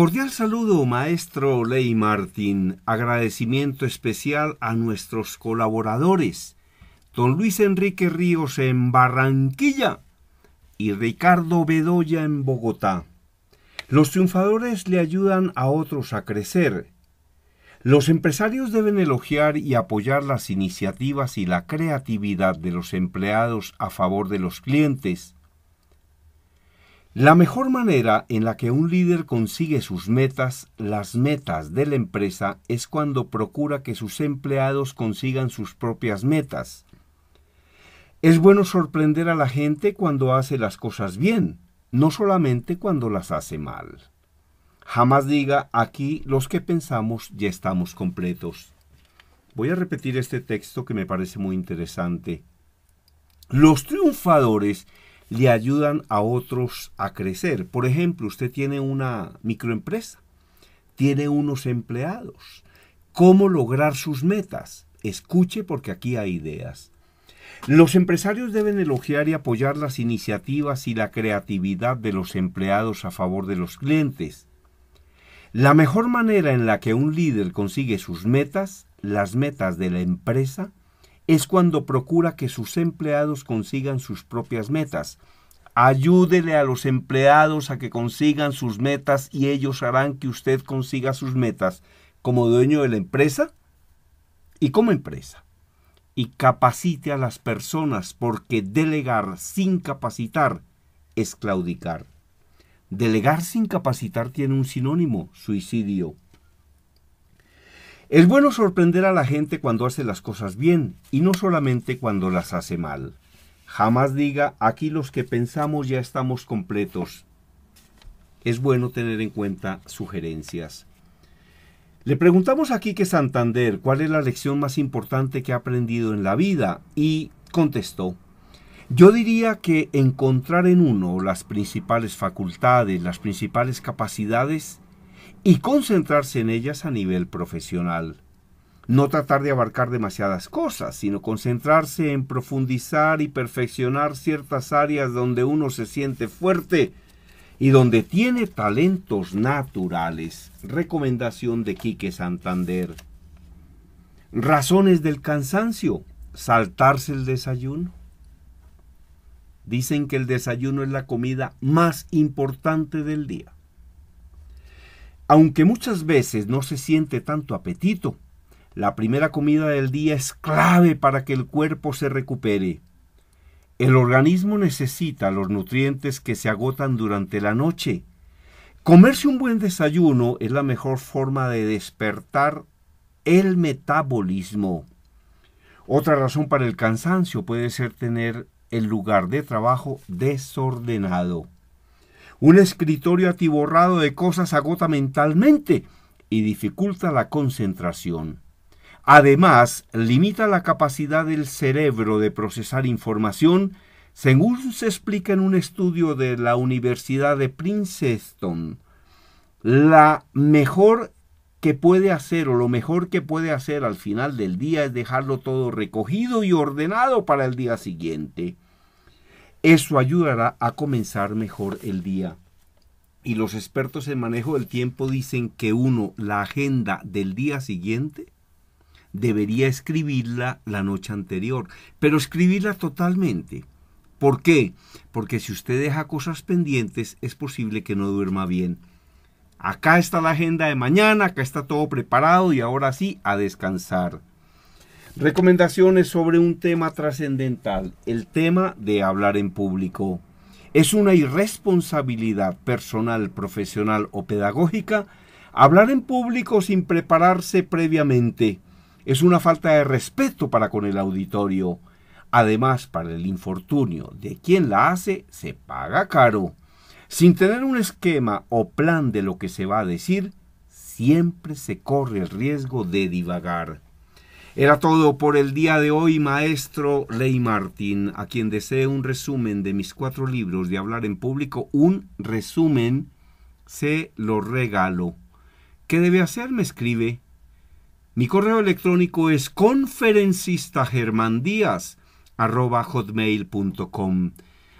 Cordial saludo, maestro Ley Martín. Agradecimiento especial a nuestros colaboradores. Don Luis Enrique Ríos en Barranquilla y Ricardo Bedoya en Bogotá. Los triunfadores le ayudan a otros a crecer. Los empresarios deben elogiar y apoyar las iniciativas y la creatividad de los empleados a favor de los clientes la mejor manera en la que un líder consigue sus metas, las metas de la empresa, es cuando procura que sus empleados consigan sus propias metas. Es bueno sorprender a la gente cuando hace las cosas bien, no solamente cuando las hace mal. Jamás diga aquí los que pensamos ya estamos completos. Voy a repetir este texto que me parece muy interesante. Los triunfadores le ayudan a otros a crecer. Por ejemplo, usted tiene una microempresa, tiene unos empleados. ¿Cómo lograr sus metas? Escuche porque aquí hay ideas. Los empresarios deben elogiar y apoyar las iniciativas y la creatividad de los empleados a favor de los clientes. La mejor manera en la que un líder consigue sus metas, las metas de la empresa, es cuando procura que sus empleados consigan sus propias metas. Ayúdele a los empleados a que consigan sus metas y ellos harán que usted consiga sus metas como dueño de la empresa y como empresa. Y capacite a las personas porque delegar sin capacitar es claudicar. Delegar sin capacitar tiene un sinónimo, suicidio. Es bueno sorprender a la gente cuando hace las cosas bien y no solamente cuando las hace mal. Jamás diga, aquí los que pensamos ya estamos completos. Es bueno tener en cuenta sugerencias. Le preguntamos aquí que Santander cuál es la lección más importante que ha aprendido en la vida y contestó, yo diría que encontrar en uno las principales facultades, las principales capacidades y concentrarse en ellas a nivel profesional. No tratar de abarcar demasiadas cosas, sino concentrarse en profundizar y perfeccionar ciertas áreas donde uno se siente fuerte y donde tiene talentos naturales. Recomendación de Quique Santander. Razones del cansancio. Saltarse el desayuno. Dicen que el desayuno es la comida más importante del día. Aunque muchas veces no se siente tanto apetito, la primera comida del día es clave para que el cuerpo se recupere. El organismo necesita los nutrientes que se agotan durante la noche. Comerse un buen desayuno es la mejor forma de despertar el metabolismo. Otra razón para el cansancio puede ser tener el lugar de trabajo desordenado. Un escritorio atiborrado de cosas agota mentalmente y dificulta la concentración. Además, limita la capacidad del cerebro de procesar información, según se explica en un estudio de la Universidad de Princeton. La mejor que puede hacer o lo mejor que puede hacer al final del día es dejarlo todo recogido y ordenado para el día siguiente. Eso ayudará a comenzar mejor el día. Y los expertos en manejo del tiempo dicen que uno, la agenda del día siguiente, debería escribirla la noche anterior, pero escribirla totalmente. ¿Por qué? Porque si usted deja cosas pendientes es posible que no duerma bien. Acá está la agenda de mañana, acá está todo preparado y ahora sí, a descansar. Recomendaciones sobre un tema trascendental, el tema de hablar en público. Es una irresponsabilidad personal, profesional o pedagógica hablar en público sin prepararse previamente. Es una falta de respeto para con el auditorio. Además, para el infortunio de quien la hace, se paga caro. Sin tener un esquema o plan de lo que se va a decir, siempre se corre el riesgo de divagar. Era todo por el día de hoy, maestro Ley Martín, a quien desee un resumen de mis cuatro libros de hablar en público, un resumen, se lo regalo. ¿Qué debe hacer? Me escribe. Mi correo electrónico es conferencistagermandías.com.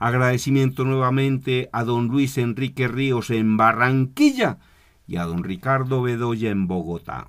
Agradecimiento nuevamente a don Luis Enrique Ríos en Barranquilla y a don Ricardo Bedoya en Bogotá.